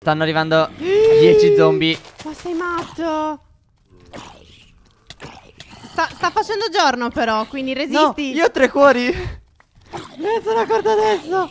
Stanno arrivando 10 zombie. Ma sei matto? Sta, sta, facendo giorno però, quindi resisti. No, io ho tre cuori. Me eh, ne sono accorto adesso.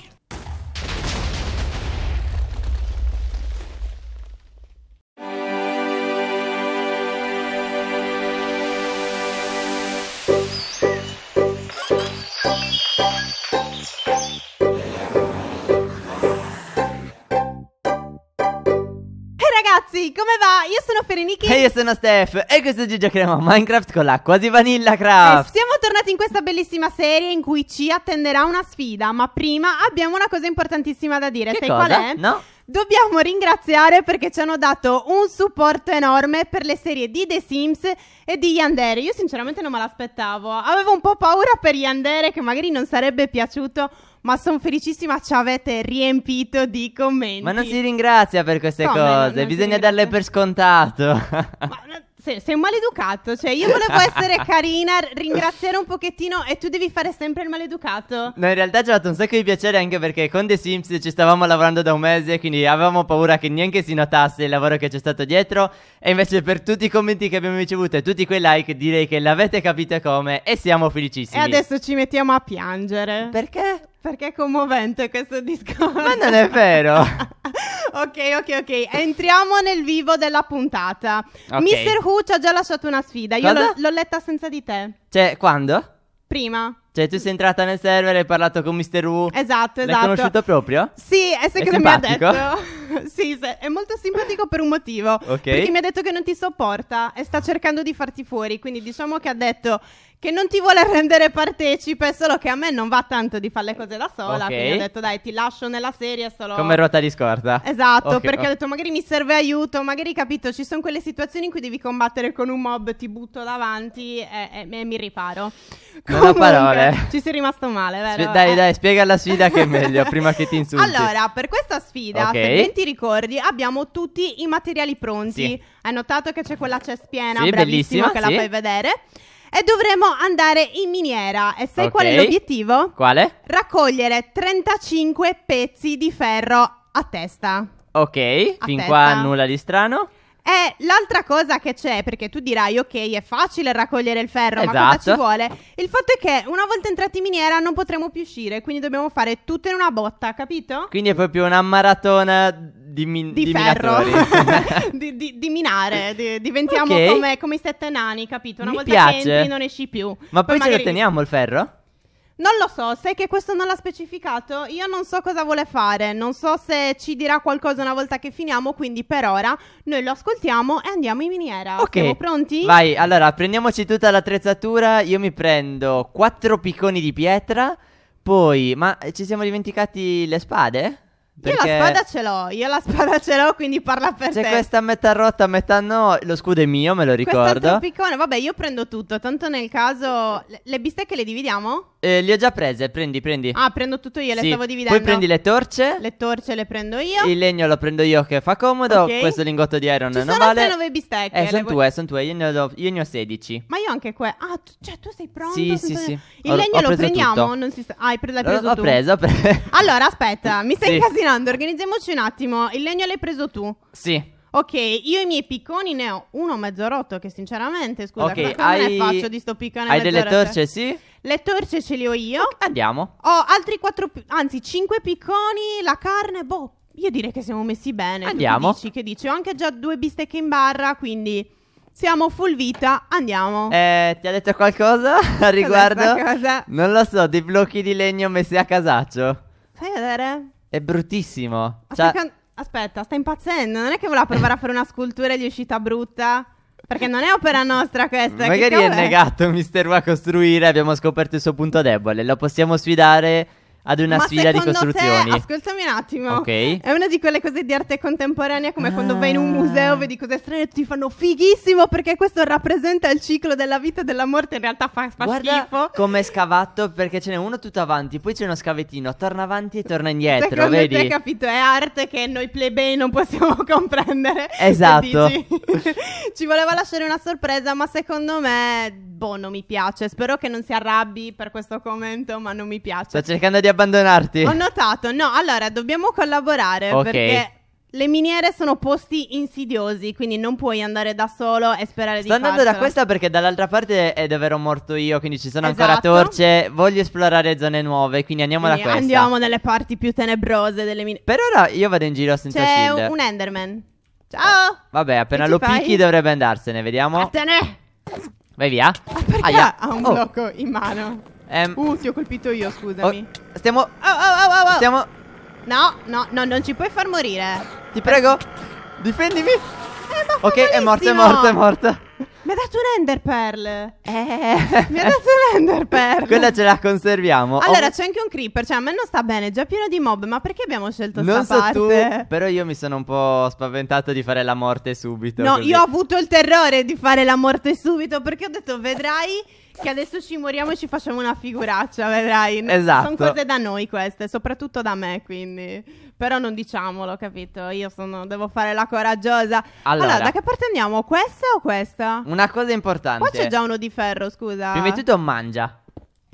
ragazzi, come va? Io sono Ferenichi E io sono Steph E questo oggi giocheremo a Minecraft con la quasi vanilla craft e eh, Siamo tornati in questa bellissima serie in cui ci attenderà una sfida Ma prima abbiamo una cosa importantissima da dire che Sai cosa? qual è? No? dobbiamo ringraziare perché ci hanno dato un supporto enorme per le serie di The Sims e di Yandere. Io sinceramente non me l'aspettavo. Avevo un po' paura per Yandere che magari non sarebbe piaciuto ma sono felicissima ci avete riempito di commenti. Ma non si ringrazia per queste no, cose, non, non bisogna darle per scontato. ma sei, sei un maleducato, cioè io volevo essere carina, ringraziare un pochettino e tu devi fare sempre il maleducato. No, in realtà ci ha fatto un sacco di piacere anche perché con The Sims ci stavamo lavorando da un mese, quindi avevamo paura che neanche si notasse il lavoro che c'è stato dietro e invece per tutti i commenti che abbiamo ricevuto e tutti quei like direi che l'avete capito come e siamo felicissimi. E adesso ci mettiamo a piangere. Perché? perché è commovente questo discorso. Ma non è vero. ok, ok, ok. Entriamo nel vivo della puntata. Okay. Mister Who ci ha già lasciato una sfida. Io l'ho, l'ho, letta senza di te. Cioè, quando? Prima. Cioè, tu sei entrata nel server e hai parlato con Mister Wu. Esatto, esatto. L'hai esatto. conosciuto proprio? Sì, è secondo me ha detto. sì, è molto simpatico per un motivo. Ok. Perché mi ha detto che non ti sopporta e sta cercando di farti fuori. Quindi diciamo che ha detto che non ti vuole rendere partecipe, solo che a me non va tanto di fare le cose da sola, Ok. quindi ho detto dai ti lascio nella serie solo... Come ruota di scorta. Esatto, Ok, perché ho detto magari mi serve aiuto, magari capito, ci sono quelle situazioni in cui devi combattere con un mob, ti butto davanti e, e- e mi riparo. Con ho parole. Ci sei rimasto male, vero? Spi- dai, eh. dai, spiega la sfida che è meglio, prima che ti insulti. Allora, per questa sfida, Ok. se ben ti ricordi, abbiamo tutti i materiali pronti. Sì. Hai notato che c'è quella chest piena, Sì, bravissimo, bellissima, che la sì. fai vedere e dovremo andare in miniera. E sai okay. qual è l'obiettivo? Quale? Raccogliere 35 pezzi di ferro a testa. Ok, a fin testa. qua nulla di strano è eh, l'altra cosa che c'è, perché tu dirai, ok, è facile raccogliere il ferro, esatto. ma cosa ci esatto. vuole? Il fatto è che una volta entrati in miniera non potremo più uscire, quindi dobbiamo fare tutto in una botta, capito? Quindi è proprio una maratona di, min- di, di ferro, di, di, di, minare, diventiamo okay. come, come i sette nani, capito? Una Mi volta piace. che entri non esci più. Ma poi, poi ce magari... lo teniamo il ferro? Non lo so, sai che questo non l'ha specificato? Io non so cosa vuole fare, non so se ci dirà qualcosa una volta che finiamo, quindi per ora noi lo ascoltiamo e andiamo in miniera. Ok. Siamo pronti? Vai, allora prendiamoci tutta l'attrezzatura, io mi prendo quattro picconi di pietra, poi... Ma ci siamo dimenticati le spade? Perché... Io la spada ce l'ho, io la spada ce l'ho, quindi parla per C'è te. C'è questa metà rotta, metà no, lo scudo è mio, me lo ricordo. piccone, vabbè, io prendo tutto, tanto nel caso... Le bistecche le dividiamo? Eh, le ho già prese, prendi, prendi. Ah, prendo tutto io, le sì. stavo dividendo. Poi prendi le torce. Le torce le prendo io. Il legno lo prendo io che fa comodo, okay. questo lingotto di iron non vale. Ci sono nove bistecche. Eh, sono vuoi... tue, sono tue, io ne, ho, io ne ho 16. Ma io anche qua. Ah, tu, cioè tu sei pronto? Sì, sì, sì. Il ho, legno ho lo prendiamo? Tutto. Non si sta... Ah, hai preso, l'hai preso l'ho, tu. Ho preso, ho Allora, aspetta, mi sei sì. incasinato Tirando, organizziamoci un attimo. Il legno l'hai preso tu? Sì. Ok, io i miei picconi ne ho uno mezzo rotto che sinceramente, scusa, okay, come hai... faccio di sto piccone Hai delle torce, sì? Le torce ce le ho io. Okay, andiamo. Ho altri quattro, anzi cinque picconi, la carne, boh, io direi che siamo messi bene. Andiamo. Dici, che dici? Ho anche già due bistecche in barra, quindi... Siamo full vita, andiamo. Eh, ti ha detto qualcosa a riguardo? Cosa? Non lo so, dei blocchi di legno messi a casaccio. Fai vedere. È bruttissimo. Cioè... Can... Aspetta, sta impazzendo. Non è che voleva provare a fare una scultura e gli è uscita brutta? Perché non è opera nostra questa. Magari è negato Mister va a costruire. Abbiamo scoperto il suo punto debole. Lo possiamo sfidare ad una Ma sfida di costruzioni. Te, ascoltami un attimo. Ok. È una di quelle cose di arte contemporanea come ah. quando vai in un ah. museo, vedi cose strane e ti fanno fighissimo perché questo rappresenta il ciclo della vita e della morte. In realtà fa, fa Guarda schifo. Come scavato perché ce n'è uno tutto avanti, poi c'è uno scavettino, torna avanti e torna indietro. Secondo vedi? Te, capito? È arte che noi plebei non possiamo comprendere. Esatto. Ci voleva lasciare una sorpresa, ma secondo me, boh, non mi piace. Spero che non si arrabbi per questo commento, ma non mi piace. Sto cercando di abbandonarti. Ho notato, no, allora dobbiamo collaborare okay. perché le miniere sono posti insidiosi, quindi non puoi andare da solo e sperare Sto di farcela. Sto andando da questa perché dall'altra parte è davvero morto io, quindi ci sono esatto. ancora torce, voglio esplorare zone nuove, quindi andiamo quindi da questa. Andiamo nelle parti più tenebrose delle miniere. Per ora io vado in giro senza C'è shield. C'è un Enderman. Ciao! Oh, vabbè, appena lo fai? picchi dovrebbe andarsene, vediamo. Vattene! Vai via. Ma ah, perché Aia. ha un oh. blocco in mano? Um, uh, ti ho colpito io, scusami. Oh, stiamo... Oh, oh, oh, stiamo... No, no, no, non ci puoi far morire. Ti prego, difendimi. Eh, ok, malissimo. è morta, è morta, è morta. Mi ha dato un Ender Pearl. Eh. Mi ha dato un Ender Pearl. Quella ce la conserviamo. Allora, oh. c'è anche un creeper. Cioè, a me non sta bene, è già pieno di mob. Ma perché abbiamo scelto non sta so parte? Tu, però io mi sono un po' spaventato di fare la morte subito. No, così. io ho avuto il terrore di fare la morte subito. Perché ho detto, vedrai che adesso ci moriamo e ci facciamo una figuraccia, vedrai. Esatto. Sono cose da noi queste, soprattutto da me, quindi. Però non diciamolo, capito? Io sono, devo fare la coraggiosa. Allora, allora da che parte andiamo? Questa o questa? Una cosa importante. Qua c'è già uno di ferro, scusa. Prima di tutto mangia.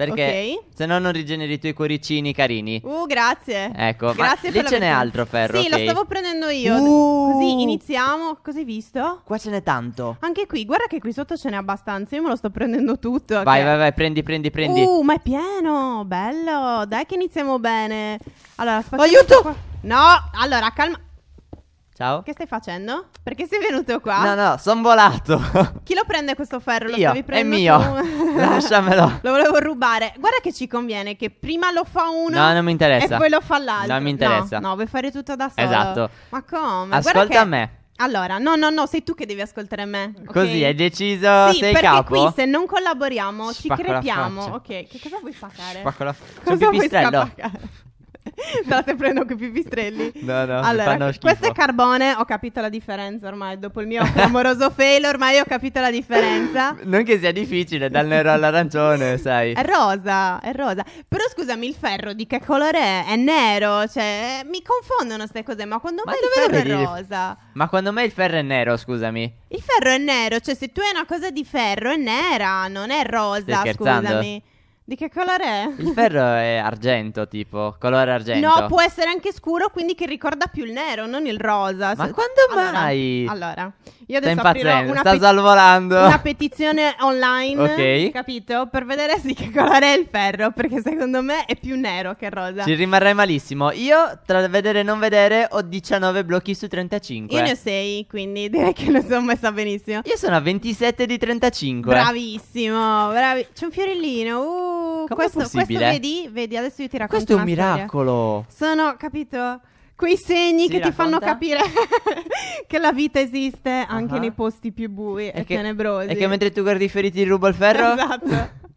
Perché Ok. se no non rigeneri i tuoi cuoricini carini. Uh, grazie. Ecco, Grazie ma per lì ce n'è altro ferro. Sì, ok? lo stavo prendendo io. Uh. Così iniziamo. Cos'hai visto? Qua ce n'è tanto. Anche qui, guarda che qui sotto ce n'è abbastanza. Io me lo sto prendendo tutto. ok? Vai, vai, vai, prendi, prendi, prendi. Uh, ma è pieno, bello. Dai che iniziamo bene. Allora, aspetta. Aiuto! qua. No, allora, calma. Ciao. Che stai facendo? Perché sei venuto qua? No, no, sono volato. Chi lo prende questo ferro? Lo Io, è mio. Lasciamelo. lo volevo rubare. Guarda che ci conviene che prima lo fa uno No, non mi interessa. e poi lo fa l'altro. Non mi interessa. No, no vuoi fare tutto da solo. Esatto. Ma come? Ascolta che... me. Allora, no, no, no, sei tu che devi ascoltare me. Okay? Così hai deciso, sì, sei perché capo. qui se non collaboriamo Spacco ci crepiamo. Ok, che cosa vuoi fare? Spacco la faccia. Cosa vuoi State prendendo quei pipistrelli. No, no, allora, questo è carbone, ho capito la differenza ormai. Dopo il mio clamoroso fail, ormai ho capito la differenza. non che sia difficile, dal nero all'arancione, sai. È rosa, è rosa. Però scusami, il ferro di che colore è? È nero, cioè, mi confondono queste cose, ma quando ma me il ferro è rosa. Ma quando mai il ferro è nero, scusami. Il ferro è nero, cioè se tu hai una cosa di ferro è nera, non è rosa, scusami. Di che colore è? Il ferro è argento, tipo, colore argento. No, può essere anche scuro, quindi che ricorda più il nero, non il rosa. Ma Se... quando mai? Allora, io adesso sta impazzendo, sta peti- salvolando. Una petizione online, ok. capito? Per vedere sì che colore è il ferro, perché secondo me è più nero che rosa. Ci rimarrei malissimo. Io tra vedere e non vedere ho 19 blocchi su 35. Io ne ho 6, quindi direi che non sono messa benissimo. Io sono a 27 di 35. Bravissimo, bravi. C'è un fiorellino. Uh questo, questo, vedi, vedi, adesso io ti racconto. Questo è un miracolo. Storia. Sono, capito? Quei segni si che racconta? ti fanno capire che la vita esiste anche uh-huh. nei posti più bui e, e tenebrosi. E che mentre tu guardi i feriti di ruba il ferro? Esatto.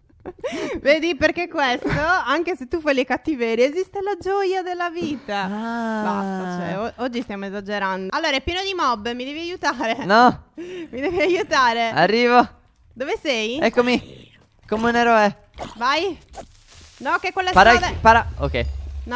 Vedi perché questo, anche se tu fai le cattiverie, esiste la gioia della vita. Ah. Basta, cioè, o- oggi stiamo esagerando. Allora, è pieno di mob, mi devi aiutare. No. Mi devi aiutare. Arrivo. Dove sei? Eccomi. Come un eroe. Vai. No, che quella para, strada... Para... Ok. No, okay.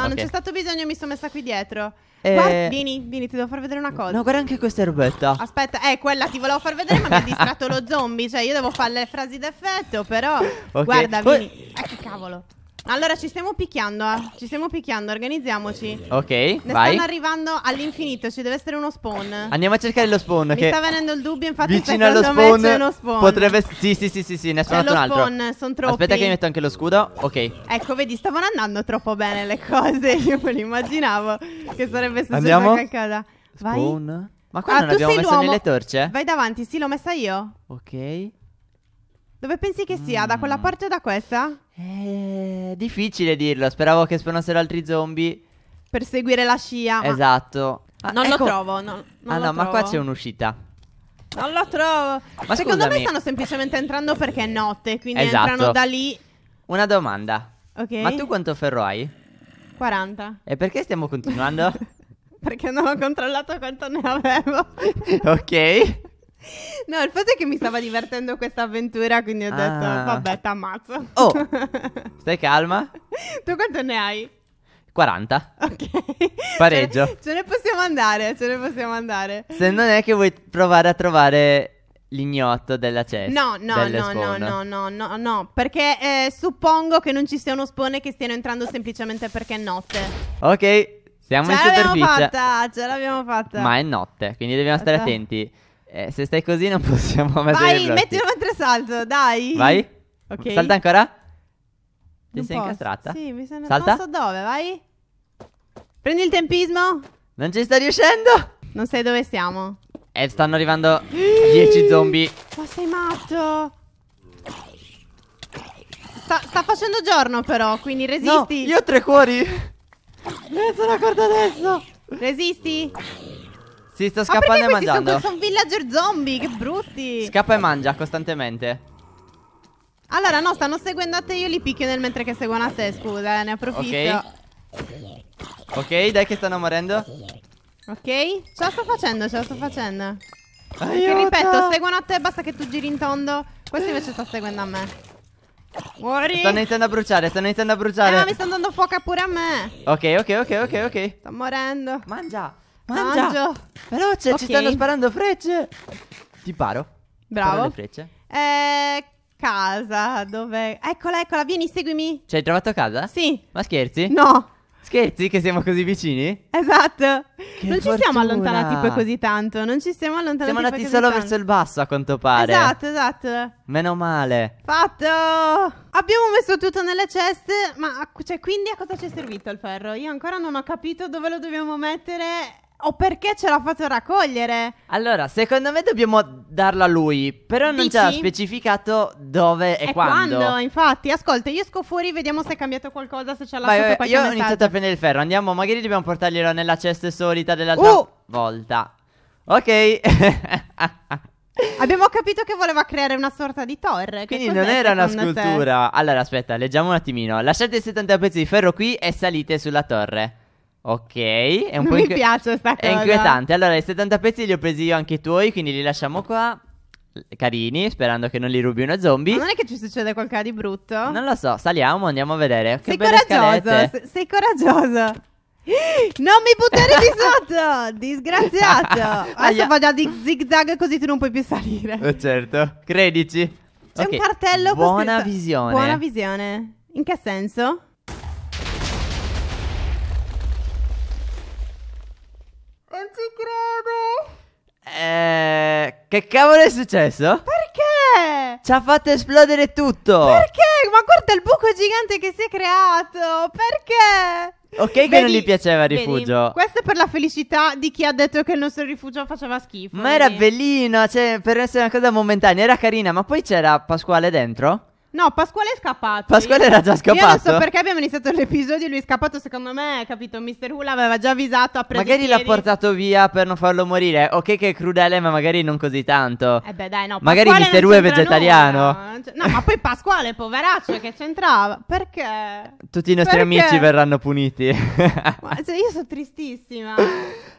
non c'è stato bisogno, mi sono messa qui dietro. Eh... Guarda, vieni, vieni, ti devo far vedere una cosa. No, guarda anche questa erbetta. Aspetta, eh, quella ti volevo far vedere, ma mi ha distratto lo zombie. Cioè, io devo fare le frasi d'effetto, però. Okay. Guarda, vieni. Eh, che cavolo. Allora ci stiamo picchiando, eh. Ci stiamo picchiando, organizziamoci. Eh, eh. Ok, ne vai. stanno arrivando all'infinito, ci deve essere uno spawn. Andiamo a cercare lo spawn. Mi che sta venendo il dubbio, infatti vicino allo spawn, c'è uno spawn. Potrebbe... Sì, sì, sì, sì, sì ne è spawnato eh, un altro. spawn, sono troppo. Aspetta che mi metto anche lo scudo. Ok. Ecco, vedi, stavano andando troppo bene le cose. Io me lo immaginavo che sarebbe successo Andiamo. qualcosa. Vai. Spawn. Ma qua ah, non abbiamo messo nelle torce? Vai davanti, sì, l'ho messa io. Ok. Dove pensi che sia? Da quella mm. parte o da questa? È eh, difficile dirlo, speravo che spawnassero altri zombie. Per seguire la scia. Esatto. Ah, non ecco- lo trovo. no, non ah lo no, ma qua c'è un'uscita. Non lo trovo. Ma Secondo me stanno semplicemente entrando perché è notte, quindi Esatto. entrano da lì. Una domanda. Ok. Ma tu quanto ferro hai? 40. E perché stiamo continuando? perché non ho controllato quanto ne avevo. ok. No, il fatto è che mi stava divertendo questa avventura, quindi ho ah. detto, vabbè, t'ammazzo. Oh, stai calma. tu quanto ne hai? 40. Ok. Pareggio. Ce ne, possiamo andare, ce ne possiamo andare. Se non è che vuoi provare a trovare l'ignoto della cesta. No, no, no, no, no, no, no, no, perché eh, suppongo che non ci sia uno spawn che stiano entrando semplicemente perché è notte. Ok, siamo ce in superficie. Ce l'abbiamo fatta, ce l'abbiamo fatta. Ma è notte, quindi dobbiamo stare attenti. Eh, se stai così non possiamo mettere Vai, metti un altro salto, dai. Vai. Ok. Salta ancora. Ti sei incastrata? Sì, mi sono Salta. Non so dove, vai. Prendi il tempismo. Non ci sta riuscendo. Non sai dove siamo. Eh, stanno arrivando 10 zombie. Ma sei matto. Sta, sta, facendo giorno però, quindi resisti. No, io ho tre cuori. Me eh, ne sono accorto adesso. Resisti. Si sta scappando ah, e mangiando. Sono, sono villager zombie, che brutti. Scappa e mangia costantemente. Allora, no, stanno seguendo a te, io li picchio nel mentre che seguono a te, scusa, eh, ne approfitto. Ok. Ok, dai che stanno morendo. Ok, ce la sto facendo, ce la sto facendo. Aiuto. Che ripeto, seguono a te, basta che tu giri in tondo. Questo invece sta seguendo a me. Muori. Stanno iniziando a bruciare, stanno iniziando a bruciare. Eh, ma mi sta dando fuoco pure a me. Ok, ok, ok, ok, ok. Sto morendo. Mangia. Mangia. Mangio. Veloce, Ok. ci stanno sparando frecce. Ti paro. Bravo. le frecce. Eh, casa, dove... Eccola, eccola, vieni, seguimi. Ci hai trovato a casa? Sì. Ma scherzi? No, Scherzi che siamo così vicini? esatto. non ci siamo allontanati poi così tanto, non ci siamo allontanati Siamo andati solo tanto. verso il basso a quanto pare. Esatto, esatto. Meno male. Fatto! Abbiamo messo tutto nelle ceste, ma cioè, quindi a cosa ci è servito il ferro? Io ancora non ho capito dove lo dobbiamo mettere o perché ce l'ha fatto raccogliere? Allora, secondo me dobbiamo darla a lui, però non ci ha specificato dove e, e quando. quando. infatti. Ascolta, io esco fuori, vediamo se è cambiato qualcosa, se c'è la lasciato qualche Io messaggio. ho iniziato a prendere il ferro, andiamo, magari dobbiamo portarglielo nella cesta solita dell'altra uh! volta. Ok. Abbiamo capito che voleva creare una sorta di torre. Quindi non era una scultura. Te? Allora, aspetta, leggiamo un attimino. Lasciate i 70 pezzi di ferro qui e salite sulla torre. Ok, è un non po' mi piace sta cosa. È inquietante. Allora, i 70 pezzi li ho presi io anche tuoi, quindi li lasciamo qua. Carini, sperando che non li rubi una zombie. Ma non è che ci succede qualcosa di brutto? Non lo so, saliamo, andiamo a vedere. Che sei coraggioso, se- sei coraggioso. Non mi buttare di sotto, disgraziato. Adesso vado a di- zigzag così tu non puoi più salire. Eh, certo, credici. C'è Ok, un cartello così. Buona visione. Buona visione. In che senso? ci credo. Eh, che cavolo è successo? Perché? Ci ha fatto esplodere tutto. Perché? Ma guarda il buco gigante che si è creato. Perché? Ok vedi, che non gli piaceva il rifugio. Vedi, questo è per la felicità di chi ha detto che il nostro rifugio faceva schifo. Ma vedi. era bellino, cioè per essere una cosa momentanea era carina, ma poi c'era Pasquale dentro? No, Pasquale è scappato. Pasquale era già scappato. Io non so perché abbiamo iniziato l'episodio e lui è scappato. Secondo me, capito? Mister Hula aveva già avvisato. Ha preso magari l'ha portato via per non farlo morire. Ok, che è crudele, ma magari non così tanto. Eh beh, dai, no. Pasquale magari Mister Hula è vegetariano. Nulla. No, ma poi Pasquale, poveraccio, che c'entrava. Perché? Tutti i nostri perché? amici verranno puniti. ma, cioè, io sono tristissima.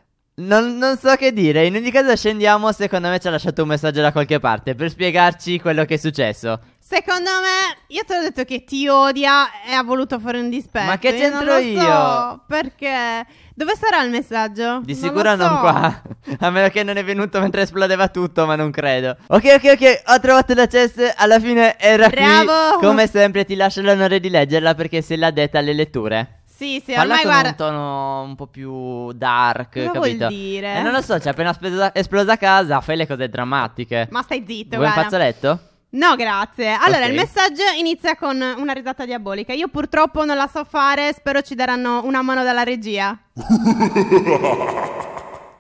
Non, non, so che dire, in ogni caso scendiamo, secondo me ci ha lasciato un messaggio da qualche parte per spiegarci quello che è successo. Secondo me, io ti ho detto che ti odia e ha voluto fare un dispetto. Ma che c'entro io? Non lo so, perché... Dove sarà il messaggio? Di non sicuro so. non qua, a meno che non è venuto mentre esplodeva tutto, ma non credo. Ok, ok, ok, ho trovato la chest, alla fine era Bravo. qui. Come sempre ti lascio l'onore di leggerla perché sei l'ha detta alle letture. Sì, sì, Parla ormai con guarda... un tono un po' più dark, Cosa capito? vuol dire? Eh, non lo so, c'è cioè, appena esplosa, esplosa casa, fai le cose drammatiche. Ma stai zitto, Vuoi guarda. un fazzoletto? No, grazie. Allora, okay. il messaggio inizia con una risata diabolica. Io purtroppo non la so fare, spero ci daranno una mano dalla regia.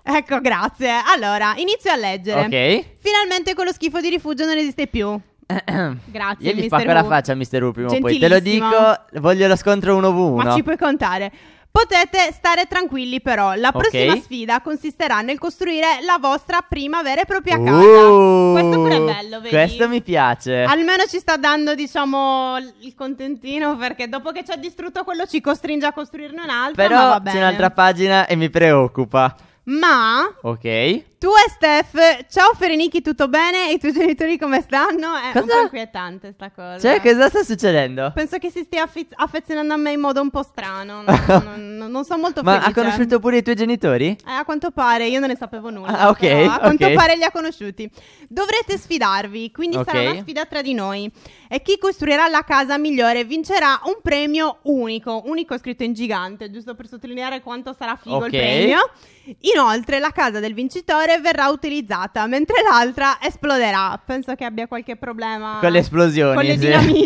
ecco, grazie. Allora, inizio a leggere. Ok. Finalmente quello schifo di rifugio non esiste più. Grazie. Io gli fa quella faccia, Mister U, prima o poi. Te lo dico, voglio lo scontro 1v1. Ma ci puoi contare. Potete stare tranquilli però, la prossima okay. sfida consisterà nel costruire la vostra prima vera e propria casa. Uh, questo pure è bello, vedi? Questo mi piace. Almeno ci sta dando, diciamo, il contentino perché dopo che ci ha distrutto quello ci costringe a costruirne un'altra, Però c'è un'altra pagina e mi preoccupa. Ma Ok. Tu e Steph, ciao Ferenichi, tutto bene? E i tuoi genitori come stanno? È cosa? un po' inquietante sta cosa. Cioè, cosa sta succedendo? Penso che si stia affiz- affezionando a me in modo un po' strano. Non, non, non, non so molto Ma ha conosciuto pure i tuoi genitori? Eh, a quanto pare, io non ne sapevo nulla. Ah, ok. a okay. quanto pare li ha conosciuti. Dovrete sfidarvi, quindi okay. sarà una sfida tra di noi. E chi costruirà la casa migliore vincerà un premio unico. Unico scritto in gigante, giusto per sottolineare quanto sarà figo okay. il premio. Inoltre, la casa del vincitore polvere verrà utilizzata, mentre l'altra esploderà. Penso che abbia qualche problema con le esplosioni. Con le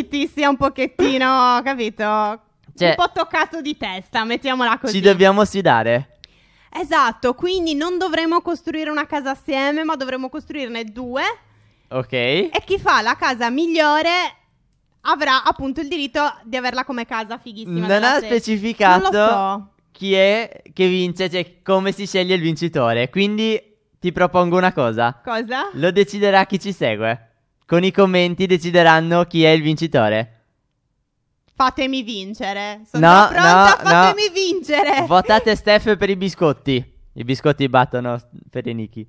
sì. sia un pochettino, capito? Cioè, un po' toccato di testa, mettiamola così. Ci dobbiamo sfidare. Esatto, quindi non dovremo costruire una casa assieme, ma dovremo costruirne due. Ok. E chi fa la casa migliore avrà appunto il diritto di averla come casa fighissima. Non ha specificato non so. chi è che vince, cioè come si sceglie il vincitore. Quindi ti propongo una cosa. Cosa? Lo deciderà chi ci segue. Con i commenti decideranno chi è il vincitore. Fatemi vincere. Sono no, pronta, no, fatemi no. vincere. Votate Steph per i biscotti. I biscotti battono per i Niki.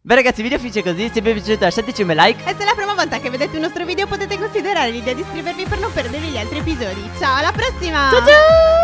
Beh ragazzi, il video finisce così, se vi è piaciuto lasciateci un like E se è la prima volta che vedete un nostro video potete considerare l'idea di iscrivervi per non perdervi gli altri episodi Ciao, alla prossima! Ciao ciao!